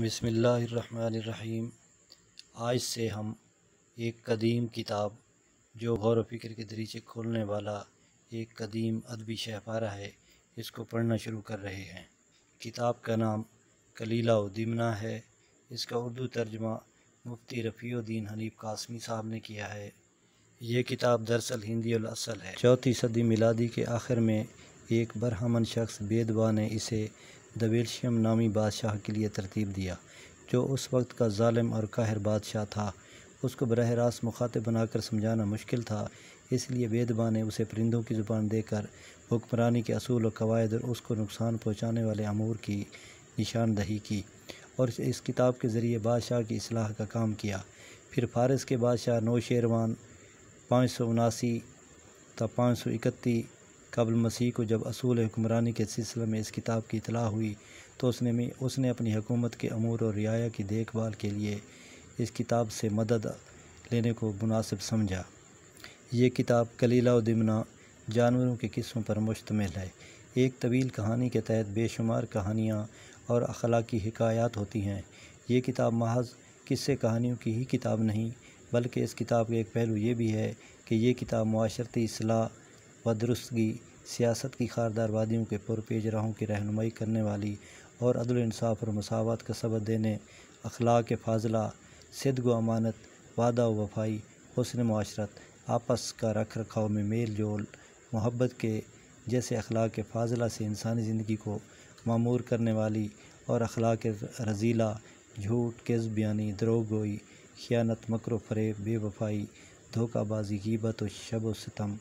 बसमीम आज से हम एक कदीम किताब जो गौर फिक्र के दरीचे खोलने वाला एक कदीम अदबी शहपारा है इसको पढ़ना शुरू कर रहे हैं किताब का नाम कलीला उदिमना है इसका उर्दू तर्जमा मुफ्ती रफ़ीद्दीन हनीफ कासमी साहब ने किया है ये किताब दरअसल हिंदी और असल है चौथी सदी मिलादी के आखिर में एक बरहमन शख्स बेदवा ने इसे दबीरशम नामी बादशाह के लिए तरतीब दिया जो उस वक्त का ालम और काहिर बादशाह था उसको बरह रास्त मुखातब बनाकर समझाना मुश्किल था इसलिए बेदबा ने उसे परिंदों की ज़ुबान देकर हुक्मरानी के असूल और कवायद और उसको नुकसान पहुँचाने वाले अमूर की निशानदही की और इस किताब के ज़रिए बादशाह की असलाह का काम किया फिर फ़ारस के बादशाह नौशेरवान पाँच सौ उनासी था पाँच सौ इकतीस कबल मसीह को जब असूल हुक्मरानी के सिलसिले में इस किताब की इतला हुई तो उसने में उसने अपनी हुकूमत के अमूर और रियाया की देखभाल के लिए इस किताब से मदद लेने को मुनासिब समझा ये किताब कलीला दिमना जानवरों के किस्मों पर मुश्तमिल है एक तवील कहानी के तहत बेशुमार कहानियाँ और अखलाकी हकायात होती हैं ये किताब महज किस्से कहानियों की ही किताब नहीं बल्कि इस किताब का एक पहलू ये भी है कि ये किताब माशरती असलाह बदरुस्तगी सियासत की खारदार वादियों के पुरपेज राहों की रहनमई करने वाली और अदलानसाफ़ और मसावत का सबक देने अखलाक फाजला सद व अमानत वादा वफाई हसन माशरत आपस का रख रखाव में मेल जोल मोहब्बत के जैसे अखलाक फाजला से इंसानी ज़िंदगी को मामूर करने वाली और अखलाक रजीला झूठ केज़ बयानी द्रोगोई खियानत मकर फरेब बेवफाई धोखाबाजी गीबत व शब सितम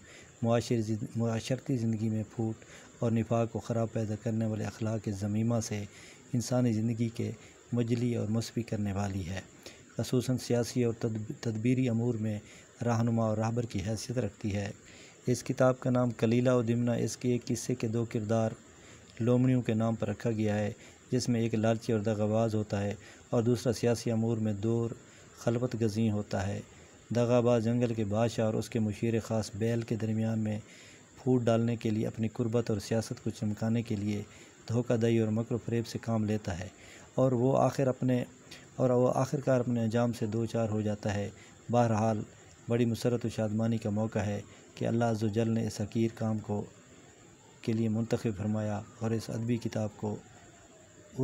माशरती ज़िंदगी में फूट और निफाक को ख़राब पैदा करने वाले अखलाक ज़मीमा से इंसानी ज़िंदगी के मजली और मसफ़ी करने वाली है खसूस सियासी और तदबीरी अमूर में रहनुमा और राहबर की हैसियत रखती है इस किताब का नाम कलीला और दिमना इसके एक किस्से के दो किरदार लोमड़ियों के नाम पर रखा गया है जिसमें एक लालची और दगाबाज होता है और दूसरा सियासी अमूर में दो खलबत गजी होता है दगाबाज जंगल के बादशाह और उसके मशीर ख़ास बैल के दरमियान में फूट डालने के लिए अपनी कुर्बत और सियासत को चमकाने के लिए धोखा दही और मकर फरेब से काम लेता है और वो आखिर अपने और वो आखिरकार अपने अंजाम से दो चार हो जाता है बहरहाल बड़ी मसरत व शादमानी का मौका है कि अल्लाह जल ने इस हकीर काम को के लिए मंतखब फरमाया और इस अदबी किताब को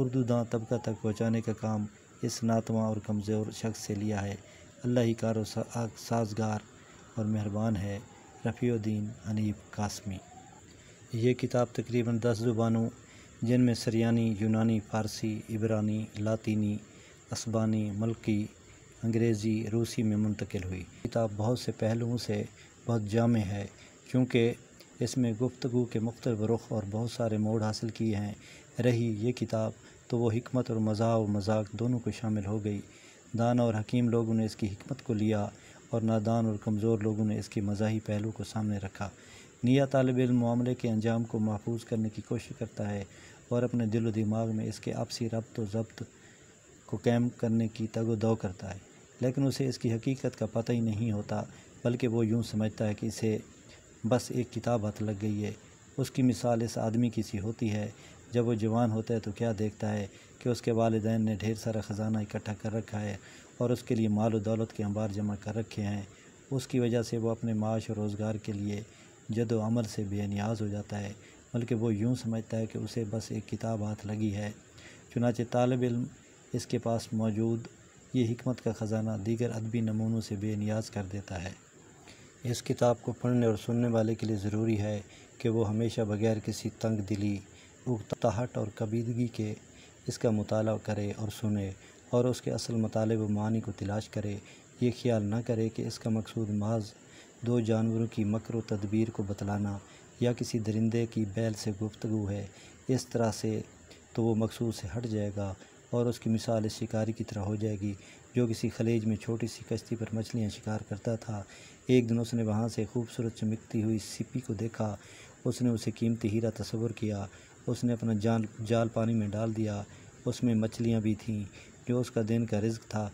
उर्दू दां तबका तक पहुँचाने का काम इस नातवा और कमज़ोर शख्स से लिया है अल्लाह ही कारो साजगार और मेहरबान है रफ़ीद्दीन अनीब कासमी ये किताब तकरीबन दस ज़ुबानों जिनमें सरियानी यूनानी फ़ारसी इबरानी लातीनी असबानी मलकी अंग्रेज़ी रूसी में मुंतकिल हुई किताब बहुत से पहलुओं से बहुत जाम है क्योंकि इसमें गुफ्तु के मख्त रुख और बहुत सारे मोड़ हासिल किए हैं रही ये किताब तो वो हमत और मज़ा और मजाक दोनों को शामिल हो गई दान और हकीम लोगों ने इसकी हमत को लिया और नादान और कमज़ोर लोगों ने इसके मजाही पहलू को सामने रखा निया तालब इल मामले के अंजाम को महफूज करने की कोशिश करता है और अपने दिल दिमाग में इसके आपसी रबत व जब्त को कैम करने की तगो दो करता है लेकिन उसे इसकी हकीकत का पता ही नहीं होता बल्कि वो यूँ समझता है कि इसे बस एक किताब हथ लग गई है उसकी मिसाल इस आदमी की सी होती है जब वो जवान होता है तो क्या देखता है कि उसके वालदान ने ढेर सारा ख़जाना इकट्ठा कर रखा है और उसके लिए माल और दौलत के अंबार जमा कर रखे हैं उसकी वजह से वो अपने माश और रोज़गार के लिए जद अमल से बेनियाज हो जाता है बल्कि वो यूँ समझता है कि उसे बस एक किताब हाथ लगी है चुनाच तालब इम इसके पास मौजूद ये हमत का ख़जाना दीगर अदबी नमूनों से बेनियाज कर देता है इस किताब को पढ़ने और सुनने वाले के लिए ज़रूरी है कि वो हमेशा बगैर किसी तंग दिली उकताहट और कबीदगी के इसका मताल करे और सुने और उसके असल मतलब व मानी को तलाश करे ये ख्याल ना करे कि इसका मकसूद माज दो जानवरों की मकर व तदबीर को बतलाना या किसी दरिंदे की बैल से गुफ्तु है इस तरह से तो वो मकसूद से हट जाएगा और उसकी मिसाल इस शिकारी की तरह हो जाएगी जो किसी खलेज में छोटी सी कश्ती पर मछलियाँ शिकार करता था एक दिन उसने वहाँ से खूबसूरत चमकती हुई सिपी को देखा उसने उसे कीमती हीरा तस्वर किया उसने अपना जाल जाल पानी में डाल दिया उसमें मछलियाँ भी थीं जो उसका दिन का रिज्क था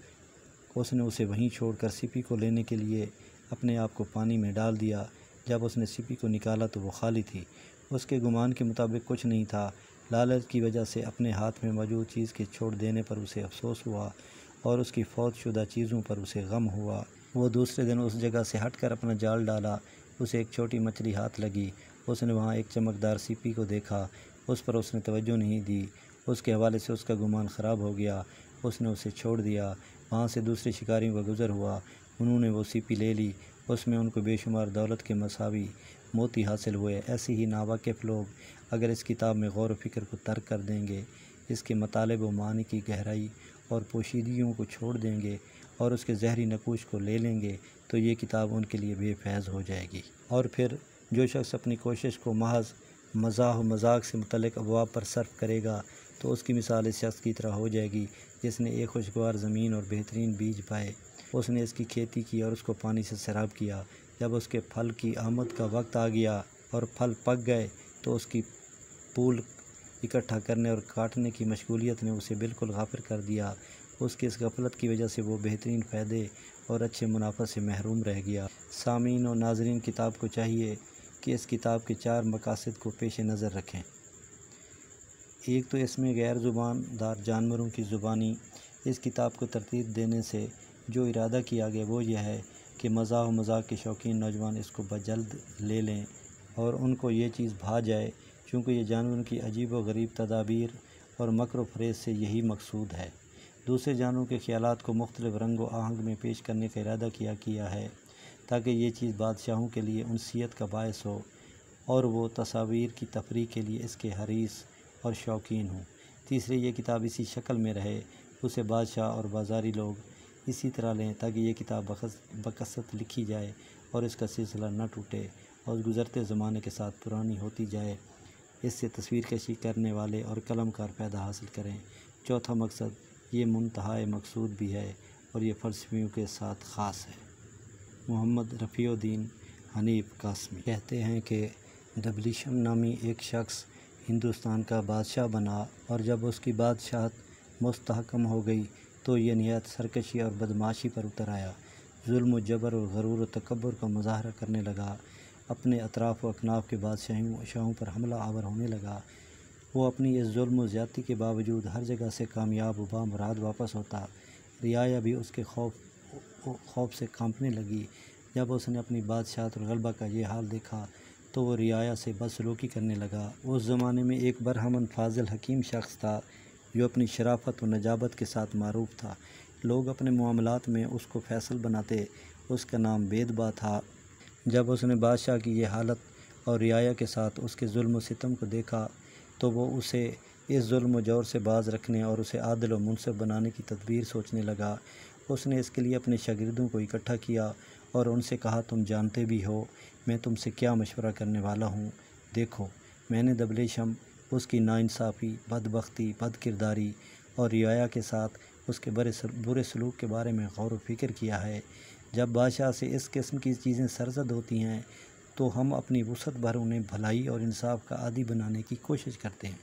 उसने उसे वहीं छोड़कर सिपी को लेने के लिए अपने आप को पानी में डाल दिया जब उसने सिपी को निकाला तो वो खाली थी उसके गुमान के मुताबिक कुछ नहीं था लालच की वजह से अपने हाथ में मौजूद चीज़ के छोड़ देने पर उसे अफसोस हुआ और उसकी फौतशुदा चीज़ों पर उसे गम हुआ वो दूसरे दिन उस जगह से हट कर अपना जाल डाला उसे एक छोटी मछली हाथ लगी उसने वहाँ एक चमकदार सीपी को देखा उस पर उसने तवज्जो नहीं दी उसके हवाले से उसका गुमान ख़राब हो गया उसने उसे छोड़ दिया वहाँ से दूसरे शिकारियों का गुज़र हुआ उन्होंने वो सीपी ले ली उसमें उनको बेशुमार दौलत के मसावी मोती हासिल हुए ऐसे ही नावाकिफ़ लोग अगर इस किताब में गौर फिक्र को तर्क कर देंगे इसके मतालब व मानी की गहराई और पोशीदगियों को छोड़ देंगे और उसके जहरी नकूश को ले लेंगे तो ये किताब उनके लिए बेफैज़ हो जाएगी और फिर जो शख्स अपनी कोशिश को महज मजाक मजाक से मतलब अबवाब पर सर्फ करेगा तो उसकी मिसाल इस शख्स की तरह हो जाएगी जिसने एक खुशगवार ज़मीन और बेहतरीन बीज पाए उसने इसकी खेती की और उसको पानी से शराब किया जब उसके फल की आमद का वक्त आ गया और फल पक गए तो उसकी पुल इकट्ठा करने और काटने की मशगूलियत ने उसे बिल्कुल गाफिर कर दिया उसकी इस गफलत की वजह से वो बेहतरीन फ़ायदे और अच्छे मुनाफा से महरूम रह गया सामीन और नाजरीन किताब को चाहिए कि इस किताब के चार मकासद को पेश नज़र रखें एक तो इसमें गैर ज़ुबानदार जानवरों की ज़ुबानी इस किताब को तरतीब देने से जो इरादा किया गया वो यह है कि मज़ा मजाक के शौकीन नौजवान इसको बजल्द ले लें और उनको ये चीज़ भा जाए क्योंकि ये जानवरों की अजीब व गरीब तदाबीर और मकर फ्रेज़ से यही मकसूद है दूसरे जानवरों के ख्याल को मुख्तलिफ रंग व आहंग में पेश करने का इरादा किया किया है ताकि ये चीज़ बादशाहों के लिए उनसीत का बायस हो और वो तस्वीर की तफरी के लिए इसके हरीस और शौकीन हों तीसरे ये किताब इसी शक्ल में रहे उसे बादशाह और बाजारी लोग इसी तरह लें ताकि ये किताब बकसत लिखी जाए और इसका सिलसिला न टूटे और गुज़रते ज़माने के साथ पुरानी होती जाए इससे तस्वीर कशी करने वाले और कलमकार पैदा हासिल करें चौथा मकसद ये मनतहा मकसूद भी है और ये फ़लसफियों के साथ ख़ास है मोहम्मद रफ़ीद्दीन हनीफ कासमी कहते हैं कि डबलीशम नामी एक शख्स हिंदुस्तान का बादशाह बना और जब उसकी बादशाहत मस्तकम हो गई तो ये निहायत सरकशी और बदमाशी पर उतर आया जुल्म जबर और गरूर तकबर का मुजाहरा करने लगा अपने अतराफ़ व अकनाफ के बादशाहों शाहों पर हमला आवर होने लगा वो अपनी इस जुल्म ज़्यादी के बावजूद हर जगह से कामयाब व वापस होता रियाया भी उसके खौफ को खौफ से कांपने लगी जब उसने अपनी बादशाहत और गलबा का ये हाल देखा तो वो रियाया से रोकी करने लगा उस ज़माने में एक बरहमन फाजिल हकीम शख्स था जो अपनी शराफत और नजाबत के साथ मरूफ था लोग अपने मामलों में उसको फैसल बनाते उसका नाम बेदबा था जब उसने बादशाह की यह हालत और रियाया के साथ उसके जुल्म सितम को देखा तो वो उसे इस जुल्म जोर से बाज़ रखने और उसे आदिल व मुनसब बनाने की तदबीर सोचने लगा उसने इसके लिए अपने शागिर्दों को इकट्ठा किया और उनसे कहा तुम जानते भी हो मैं तुमसे क्या मशवरा करने वाला हूँ देखो मैंने दबले शम उसकी नाानसाफ़ी बदबख्ती बद किरदारी और रियाया के साथ उसके बड़े बुरे सलूक के बारे में गौर व फिक्र किया है जब बादशाह से इस किस्म की चीज़ें सरजद होती हैं तो हम अपनी वसत भर उन्हें भलाई और इंसाफ का आदि बनाने की कोशिश करते हैं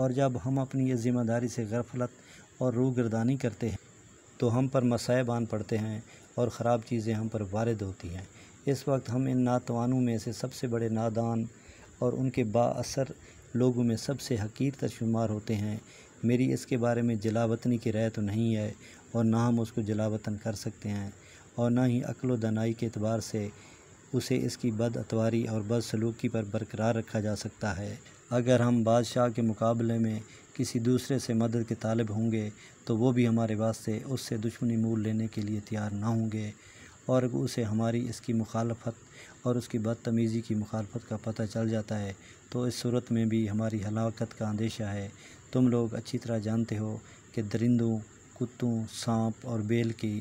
और जब हम अपनी इस ज़िम्मेदारी से गफलत और रूगरदानी करते हैं तो हम पर मसायब आन पड़ते हैं और ख़राब चीज़ें हम पर वारद होती हैं इस वक्त हम इन नातवानों में से सबसे बड़े नादान और उनके बासर लोगों में सबसे हकीर तशुमार होते हैं मेरी इसके बारे में जलावतनी की राय तो नहीं है और ना हम उसको जलावतन कर सकते हैं और ना ही अक्ल दनाई के अतबार से उसे इसकी अतवारी और बदसलूकी पर बरकरार रखा जा सकता है अगर हम बादशाह के मुकाबले में किसी दूसरे से मदद के तालब होंगे तो वो भी हमारे वास्ते उससे दुश्मनी मूल लेने के लिए तैयार ना होंगे और उसे हमारी इसकी मुखालफत और उसकी बदतमीज़ी की मुखालफत का पता चल जाता है तो इस सूरत में भी हमारी हलाकत का अंदेशा है तुम लोग अच्छी तरह जानते हो कि दरिंदों कुत्तों सांप और बेल की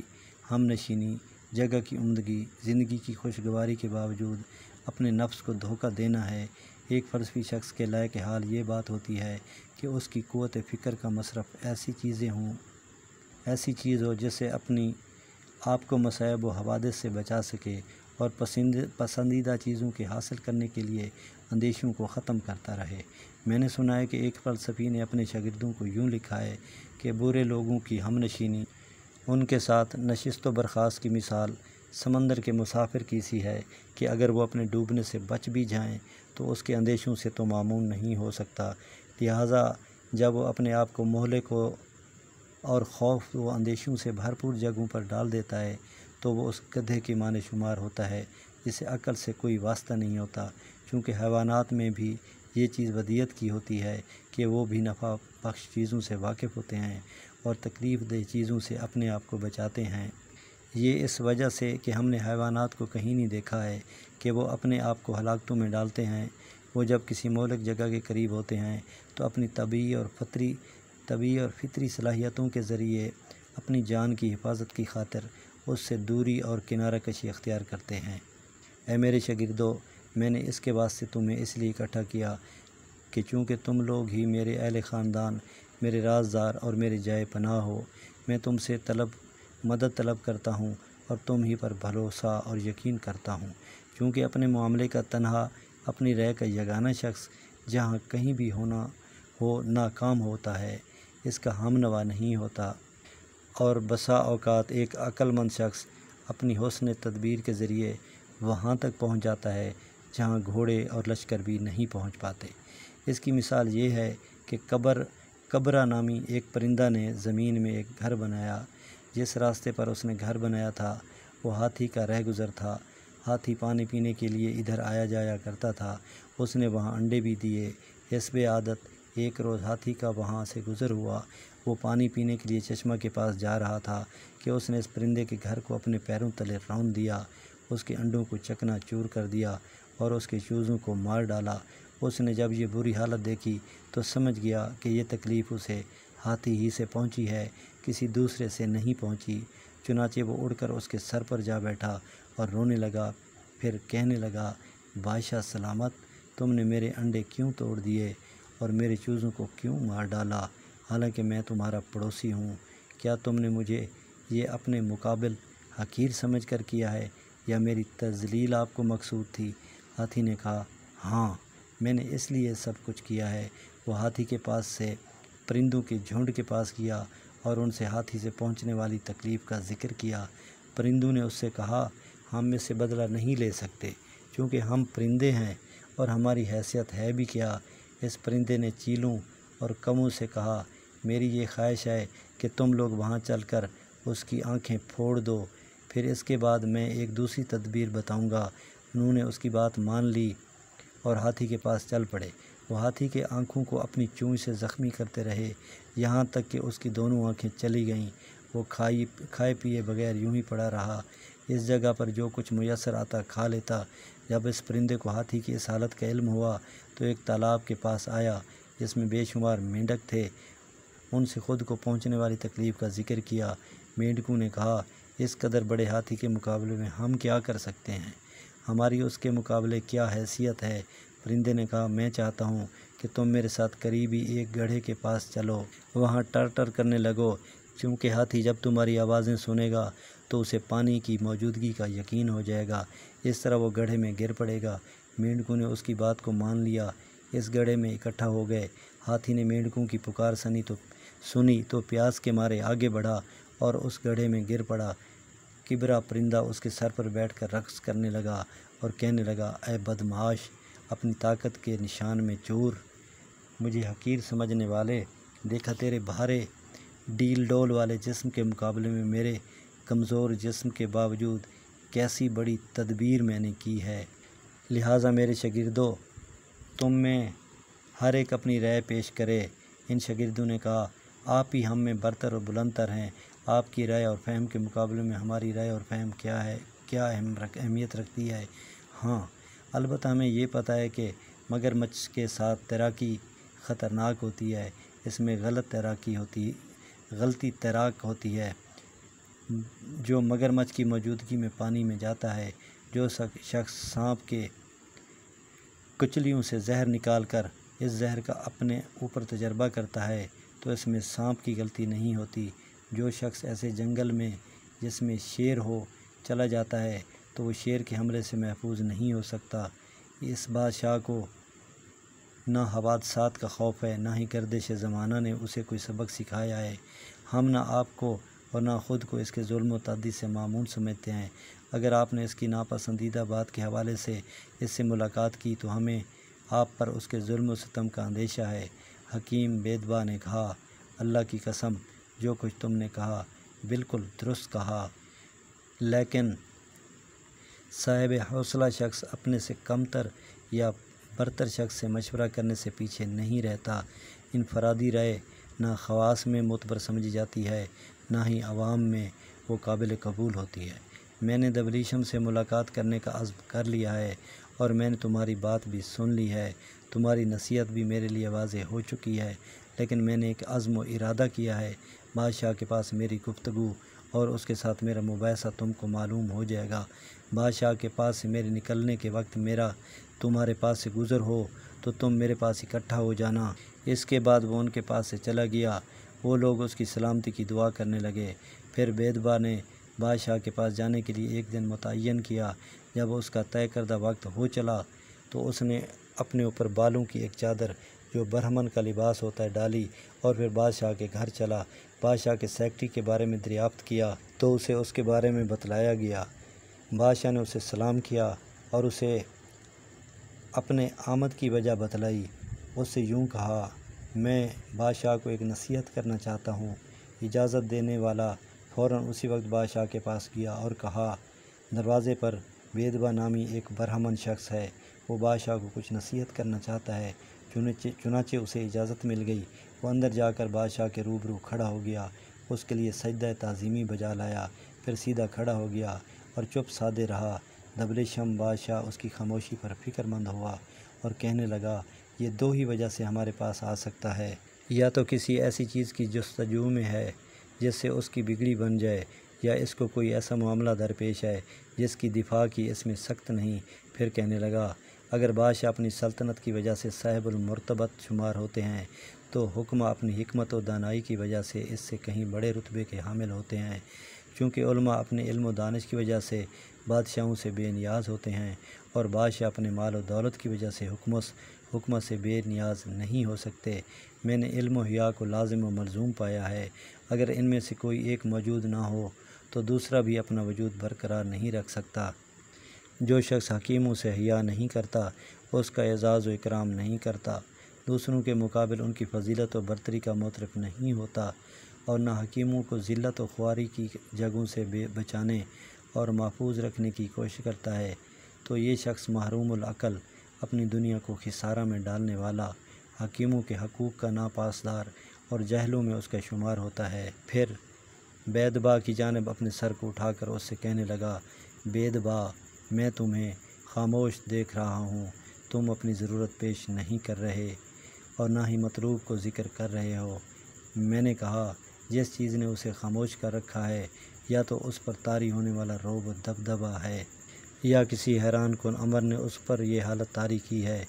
हम नशीनी जगह की उमदगी ज़िंदगी की खुशगवारी के बावजूद अपने नफ्स को धोखा देना है एक फ़लसफ़ी शख्स के लायक हाल ये बात होती है कि उसकी क़वत फ़िक्र का मशरफ़ ऐसी चीज़ें हों ऐसी चीज़ हो जिससे अपनी आप को मसायब व हवादत से बचा सके और पसंद पसंदीदा चीज़ों के हासिल करने के लिए अंदेशों को ख़त्म करता रहे मैंने सुना है कि एक फ़लसफ़ी ने अपने शागिर्दों को यूँ लिखा है कि बुरे लोगों की हमनशीनी उनके साथ नशस्त बर्खास्त की मिसाल समंदर के मुसाफिर की सी है कि अगर वो अपने डूबने से बच भी जाएं तो उसके अंदेशों से तो मामून नहीं हो सकता लिहाजा जब वो अपने आप को मोहले को और खौफ व अंदेशों से भरपूर जगहों पर डाल देता है तो वो उस गधे की माने शुमार होता है जिसे अकल से कोई वास्ता नहीं होता क्योंकि हैवानात में भी ये चीज़ वदियत की होती है कि वो भी नफ़ा बख्श चीज़ों से वाकिफ़ होते हैं और तकलीफ़ दह चीज़ों से अपने आप को बचाते हैं ये इस वजह से कि हमने हैवानात को कहीं नहीं देखा है कि वो अपने आप को हलाकतों में डालते हैं वो जब किसी मौलिक जगह के करीब होते हैं तो अपनी तबी और फतरी तबी और फितरी सलाहियतों के ज़रिए अपनी जान की हिफाजत की खातर उससे दूरी और किनारा कशी अख्तियार करते हैं ए मेरे शगिरदो मैंने इसके वास्ते तुम्हें इसलिए इकट्ठा किया कि चूँकि तुम लोग ही मेरे अहल ख़ानदान मेरे राजदार और मेरे जाए पनाह हो मैं तुमसे तलब मदद तलब करता हूँ और तुम ही पर भरोसा और यकीन करता हूँ क्योंकि अपने मामले का तनहा अपनी राय का यगाना शख्स जहाँ कहीं भी होना हो नाकाम होता है इसका हमनवा नहीं होता और बसा अवकात एक अक्लमंद शख्स अपनी हौसन तदबीर के ज़रिए वहाँ तक पहुँच जाता है जहाँ घोड़े और लश्कर भी नहीं पहुँच पाते इसकी मिसाल ये है कि कब्र कब्रा नामी एक परिंदा ने ज़मीन में एक घर बनाया जिस रास्ते पर उसने घर बनाया था वो हाथी का रह गुज़र था हाथी पानी पीने के लिए इधर आया जाया करता था उसने वहाँ अंडे भी दिए हसब आदत एक रोज़ हाथी का वहाँ से गुज़र हुआ वो पानी पीने के लिए चश्मा के पास जा रहा था कि उसने इस परिंदे के घर को अपने पैरों तले रौन दिया उसके अंडों को चकना चूर कर दिया और उसके चूज़ों को मार डाला उसने जब ये बुरी हालत देखी तो समझ गया कि यह तकलीफ़ उसे हाथी ही से पहुंची है किसी दूसरे से नहीं पहुंची चुनाचे वो उड़कर उसके सर पर जा बैठा और रोने लगा फिर कहने लगा बादशाह सलामत तुमने मेरे अंडे क्यों तोड़ दिए और मेरे चूज़ों को क्यों मार डाला हालांकि मैं तुम्हारा पड़ोसी हूँ क्या तुमने मुझे ये अपने मुकाबल हकीर समझ कर किया है या मेरी तजलील आपको मकसूद थी हाथी ने कहा हाँ मैंने इसलिए सब कुछ किया है वो हाथी के पास से परिंदों के झुंड के पास किया और उनसे हाथी से पहुंचने वाली तकलीफ़ का जिक्र किया परिंदों ने उससे कहा हम में से बदला नहीं ले सकते क्योंकि हम परिंदे हैं और हमारी हैसियत है भी क्या इस परिंदे ने चीलों और कमों से कहा मेरी ये ख्वाहिश है कि तुम लोग वहाँ कर उसकी आँखें फोड़ दो फिर इसके बाद मैं एक दूसरी तदबीर बताऊँगा उन्होंने उसकी बात मान ली और हाथी के पास चल पड़े वह हाथी के आँखों को अपनी चूँ से ज़ख्मी करते रहे यहाँ तक कि उसकी दोनों आँखें चली गईं वो खाई खाए पिए बगैर यूं ही पड़ा रहा इस जगह पर जो कुछ मैसर आता खा लेता जब इस परिंदे को हाथी की इस हालत का इल्म हुआ तो एक तालाब के पास आया जिसमें बेशुमार मेंढक थे उनसे खुद को पहुंचने वाली तकलीफ़ का जिक्र किया मेंढकों ने कहा इस कदर बड़े हाथी के मुकाबले में हम क्या कर सकते हैं हमारी उसके मुकाबले क्या हैसियत है परिंदे ने कहा मैं चाहता हूँ कि तुम मेरे साथ करीबी एक गढ़े के पास चलो वहाँ टर टर करने लगो क्योंकि हाथी जब तुम्हारी आवाज़ें सुनेगा तो उसे पानी की मौजूदगी का यकीन हो जाएगा इस तरह वो गढ़े में गिर पड़ेगा मेंढकों ने उसकी बात को मान लिया इस गढ़े में इकट्ठा हो गए हाथी ने मेंढकों की पुकार सनी तो सुनी तो प्यास के मारे आगे बढ़ा और उस गढ़े में गिर पड़ा किबरा परिंदा उसके सर पर बैठकर रक्स करने लगा और कहने लगा अ बदमाश अपनी ताकत के निशान में चूर मुझे हकीर समझने वाले देखा तेरे भारे डील डोल वाले जिस्म के मुकाबले में मेरे कमज़ोर जिस्म के बावजूद कैसी बड़ी तदबीर मैंने की है लिहाजा मेरे शगिरदो तुम में हर एक अपनी राय पेश करे इन शगिरदों ने कहा आप ही हम में बरतर और बुलंदर हैं आपकी राय और फहम के मुकाबले में हमारी राय और फहम क्या है क्या अहमियत रखती है हाँ अलबत् हमें ये पता है कि मगरमच्छ के साथ तैराकी ख़तरनाक होती है इसमें गलत तैराकी होती गलती तैराक होती है जो मगरमच्छ की मौजूदगी में पानी में जाता है जो शख्स सांप के कुचलियों से जहर निकाल कर इस जहर का अपने ऊपर तजर्बा करता है तो इसमें सांप की गलती नहीं होती जो शख्स ऐसे जंगल में जिसमें शेर हो चला जाता है तो वो शेर के हमले से महफूज नहीं हो सकता इस बादशाह को ना हवादसात का खौफ है ना ही गर्दिश ज़माना ने उसे कोई सबक सिखाया है हम ना आपको और ना ख़ुद को इसके जुल्म तदी से मामून समझते हैं अगर आपने इसकी नापसंदीदा बात के हवाले से इससे मुलाकात की तो हमें आप पर उसके जुल्म सितम का अंदेशा है हकीम बेदबा ने कहा अल्लाह की कसम जो कुछ तुमने कहा बिल्कुल दुरुस्त कहा लेकिन साहिब हौसला शख्स अपने से कमतर या बरतर शख्स से मशवरा करने से पीछे नहीं रहता इनफरादी राय ना खवास में मुतबर समझी जाती है ना ही आवाम में वो काबिल कबूल होती है मैंने दबलीशम से मुलाकात करने का अज़्म कर लिया है और मैंने तुम्हारी बात भी सुन ली है तुम्हारी नसीहत भी मेरे लिए वाज हो चुकी है लेकिन मैंने एक अज़म इरादा किया है बादशाह के पास मेरी गुफ्तु और उसके साथ मेरा मुबैसा तुमको मालूम हो जाएगा बादशाह के पास से मेरे निकलने के वक्त मेरा तुम्हारे पास से गुज़र हो तो तुम मेरे पास इकट्ठा हो जाना इसके बाद वो उनके पास से चला गया वो लोग उसकी सलामती की दुआ करने लगे फिर बेदबा ने बादशाह के पास जाने के लिए एक दिन मुतन किया जब उसका तय करदा वक्त हो चला तो उसने अपने ऊपर बालों की एक चादर जो ब्रह्मन का लिबास होता है डाली और फिर बादशाह के घर चला बादशाह के सेक्रटरी के बारे में दरियाफ्त किया तो उसे उसके बारे में बतलाया गया बादशाह ने उसे सलाम किया और उसे अपने आमद की वजह बतलाई उससे यूं कहा मैं बादशाह को एक नसीहत करना चाहता हूँ इजाज़त देने वाला फ़ौर उसी वक्त बादशाह के पास गया और कहा दरवाज़े पर वेदवा नामी एक ब्रह्मन शख्स है वो बादशाह को कुछ नसीहत करना चाहता है चुनचे चुनाचे उसे इजाज़त मिल गई वो अंदर जाकर बादशाह के रूबरू खड़ा हो गया उसके लिए सजद तज़ीमी बजा लाया फिर सीधा खड़ा हो गया और चुप सादे रहा दबले शम बादशाह उसकी खामोशी पर फिक्रमंद हुआ और कहने लगा ये दो ही वजह से हमारे पास आ सकता है या तो किसी ऐसी चीज़ की जस्तजू में है जिससे उसकी बिगड़ी बन जाए या इसको कोई ऐसा मामला दरपेश है जिसकी दिफा की इसमें सख्त नहीं फिर कहने लगा अगर बादशाह अपनी सल्तनत की वजह से साहिबुलमरतबत शुमार होते हैं तो हुक्म अपनी हमत व दानाई की वजह से इससे कहीं बड़े रुतबे के हामिल होते हैं चूँकि अपने इल्म दानश की वजह से बादशाहों से बेनियाज होते हैं और बादशाह अपने माल और दौलत की वजह से हुक्मस हुक्म से बेनियाज नहीं हो सकते मैंने इल्म हया को लाजम व मलजूम पाया है अगर इनमें से कोई एक मौजूद ना हो तो दूसरा भी अपना वजूद बरकरार नहीं रख सकता जो शख्स हकीमों से हया नहीं करता उसका एजाज़ व इकराम नहीं करता दूसरों के मुकाबले उनकी फजीलत व बरतरी का मतरफ नहीं होता और ना हकीमों को ज़िल्त व ख्वारी की जगहों से बचाने और महफूज रखने की कोशिश करता है तो ये शख्स महरूमल अपनी दुनिया को खिसारा में डालने वाला हकीमों के हकूक़ का नापासदार और जहलों में उसका शुमार होता है फिर बेदबा की जानब अपने सर को उठाकर उससे कहने लगा बेदबा मैं तुम्हें खामोश देख रहा हूँ तुम अपनी ज़रूरत पेश नहीं कर रहे और ना ही मतलूब को ज़िक्र कर रहे हो मैंने कहा जिस चीज़ ने उसे खामोश कर रखा है या तो उस पर तारी होने वाला रोब दबदबा है या किसी हैरान कन अमर ने उस पर यह हालत तारी की है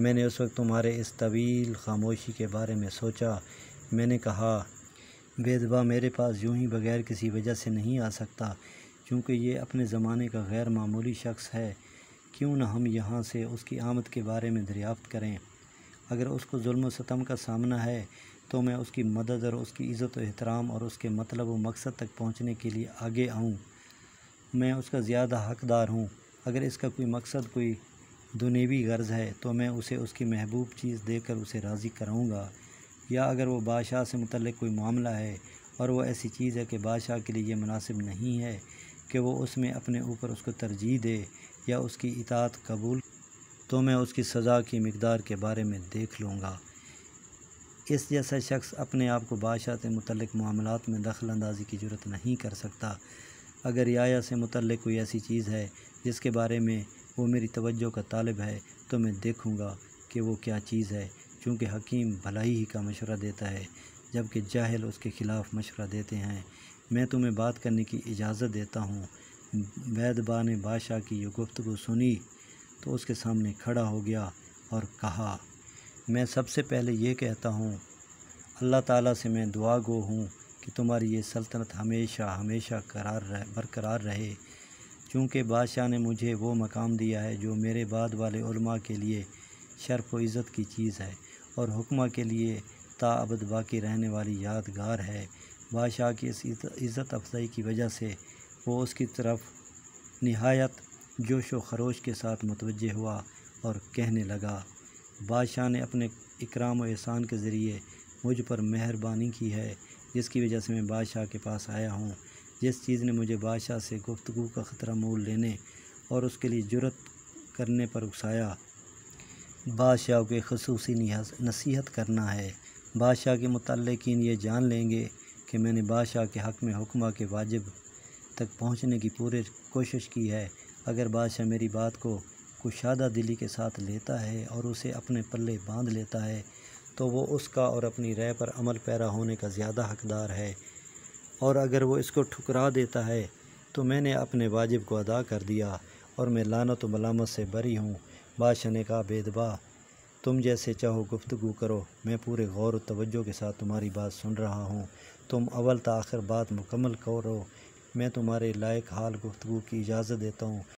मैंने उस वक्त तुम्हारे इस तवील खामोशी के बारे में सोचा मैंने कहा बेदबा मेरे पास यूं ही बगैर किसी वजह से नहीं आ सकता चूँकि ये अपने ज़माने का गैर मामूली शख्स है क्यों न हम यहाँ से उसकी आमद के बारे में दरियाफ़त करें अगर उसको जुल्म का सामना है तो मैं उसकी मदद और उसकी इज़्ज़त एहतराम और उसके मतलब व मकसद तक पहुँचने के लिए आगे आऊँ मैं उसका ज़्यादा हकदार हूँ अगर इसका कोई मकसद कोई दुनेवी गर्ज़ है तो मैं उसे उसकी महबूब चीज़ देकर उसे राज़ी कराऊँगा या अगर वह बादशाह से मतलब कोई मामला है और वह ऐसी चीज़ है कि बादशाह के लिए ये मुनासिब नहीं है कि वो उसमें अपने ऊपर उसको तरजीह दे या उसकी इतात कबूल तो मैं उसकी सज़ा की मकदार के बारे में देख लूँगा इस जैसा शख्स अपने आप को बादशाह से मतलब मामलों में दखल अंदाजी की जरूरत नहीं कर सकता अगर रियाया से मुतल कोई ऐसी चीज़ है जिसके बारे में वो मेरी तवज्जो का तालब है तो मैं देखूँगा कि वो क्या चीज़ है चूँकि हकीम भलाई ही का मशवरा देता है जबकि जाहिल उसके ख़िलाफ़ मशवरा देते हैं मैं तुम्हें बात करने की इजाज़त देता हूँ वैदबा ने बादशाह की ये गुफ्तु सुनी तो उसके सामने खड़ा हो गया और कहा मैं सबसे पहले ये कहता हूँ अल्लाह ताला से मैं दुआ गो हूँ कि तुम्हारी ये सल्तनत हमेशा हमेशा करार रह बरकरार रहे चूँकि बादशाह ने मुझे वो मकाम दिया है जो मेरे बाद वाले उलमा के लिए शर्फ व इज़्ज़त की चीज़ है और हुक्मा के लिए ताबद बाकी रहने वाली यादगार है बादशाह की इस इज़्ज़त अफजाई की वजह से वो उसकी तरफ नहायत जोश व खरोश के साथ मतवजह हुआ और कहने लगा बादशाह ने अपने इकराम और एहसान के ज़रिए मुझ पर मेहरबानी की है जिसकी वजह से मैं बादशाह के पास आया हूँ जिस चीज़ ने मुझे बादशाह से गुफ्तु का ख़तरा मोल लेने और उसके लिए जुरत करने पर उकसाया बादशाह के खसूसी नसीहत करना है बादशाह के मतलकिन ये जान लेंगे कि मैंने बादशाह के हक़ में हुक्मा के वाजिब तक पहुँचने की पूरी कोशिश की है अगर बादशाह मेरी बात को कुशादा दिली के साथ लेता है और उसे अपने पल्ले बांध लेता है तो वो उसका और अपनी राय पर अमल पैरा होने का ज़्यादा हकदार है और अगर वो इसको ठुकरा देता है तो मैंने अपने वाजिब को अदा कर दिया और मैं लानत तो मलामत से बरी हूँ बादशाह ने कहा बेदबा तुम जैसे चाहो गुफ्तु करो मैं पूरे गौर तवज्जो के साथ तुम्हारी बात सुन रहा हूँ तुम अव्वल आखिर बात मुकम्मल करो मैं तुम्हारे लायक हाल गुफ्तु की इजाज़त देता हूँ